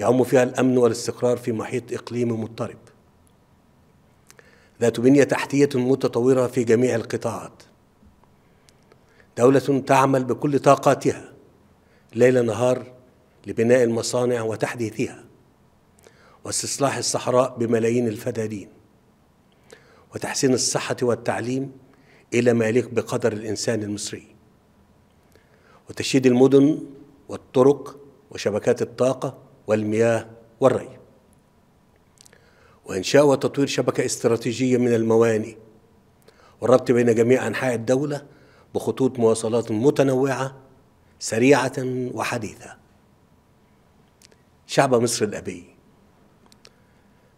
يعم فيها الأمن والاستقرار في محيط إقليمي مضطرب ذات بنية تحتية متطورة في جميع القطاعات دولة تعمل بكل طاقاتها ليل نهار لبناء المصانع وتحديثها واستصلاح الصحراء بملايين الفدادين وتحسين الصحة والتعليم إلى ما يليق بقدر الإنسان المصري وتشييد المدن والطرق وشبكات الطاقة والمياه والري وإنشاء وتطوير شبكة استراتيجية من الموانئ والربط بين جميع أنحاء الدولة بخطوط مواصلات متنوعة سريعة وحديثة شعب مصر الأبي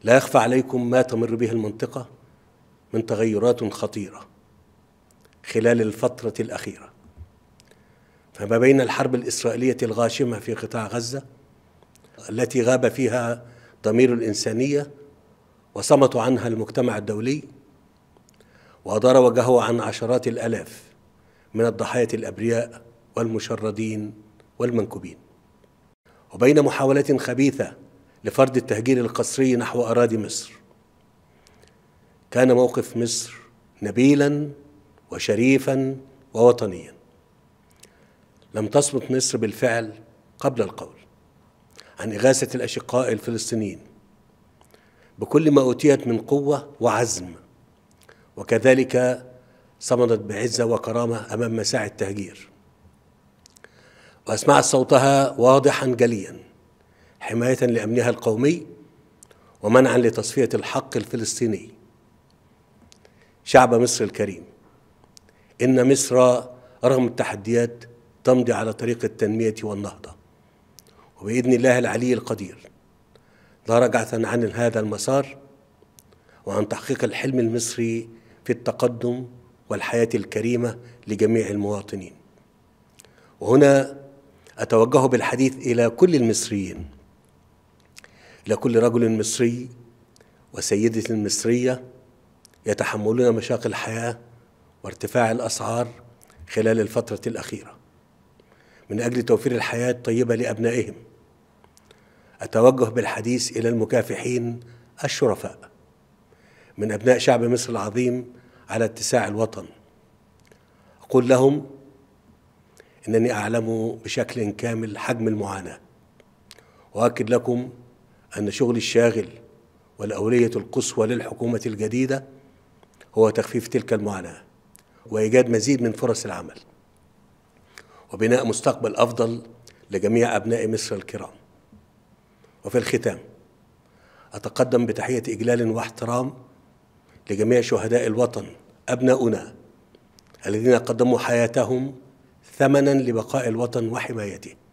لا يخفى عليكم ما تمر به المنطقة من تغيرات خطيرة خلال الفترة الأخيرة فما بين الحرب الإسرائيلية الغاشمة في قطاع غزة التي غاب فيها ضمير الإنسانية وصمت عنها المجتمع الدولي وأدار وجهه عن عشرات الآلاف من الضحايا الأبرياء والمشردين والمنكوبين وبين محاولات خبيثة لفرض التهجير القسري نحو أراضي مصر كان موقف مصر نبيلا وشريفا ووطنيا لم تصمت مصر بالفعل قبل القول عن إغاثة الأشقاء الفلسطينيين بكل ما أوتيت من قوة وعزم وكذلك صمدت بعزة وكرامة أمام مساعي التهجير وأسمعت صوتها واضحا جليا حماية لأمنها القومي ومنعا لتصفية الحق الفلسطيني شعب مصر الكريم إن مصر رغم التحديات تمضي على طريق التنمية والنهضة وبإذن الله العلي القدير درجة عن هذا المسار وعن تحقيق الحلم المصري في التقدم والحياة الكريمة لجميع المواطنين وهنا أتوجه بالحديث إلى كل المصريين إلى كل رجل مصري وسيدة مصرية يتحملون مشاق الحياة وارتفاع الأسعار خلال الفترة الأخيرة من أجل توفير الحياة الطيبة لأبنائهم أتوجه بالحديث إلى المكافحين الشرفاء من أبناء شعب مصر العظيم على اتساع الوطن أقول لهم إنني أعلم بشكل كامل حجم المعاناة وأؤكد لكم أن شغل الشاغل والأولية القصوى للحكومة الجديدة هو تخفيف تلك المعاناة وإيجاد مزيد من فرص العمل وبناء مستقبل افضل لجميع ابناء مصر الكرام وفي الختام اتقدم بتحيه اجلال واحترام لجميع شهداء الوطن ابناؤنا الذين قدموا حياتهم ثمنا لبقاء الوطن وحمايته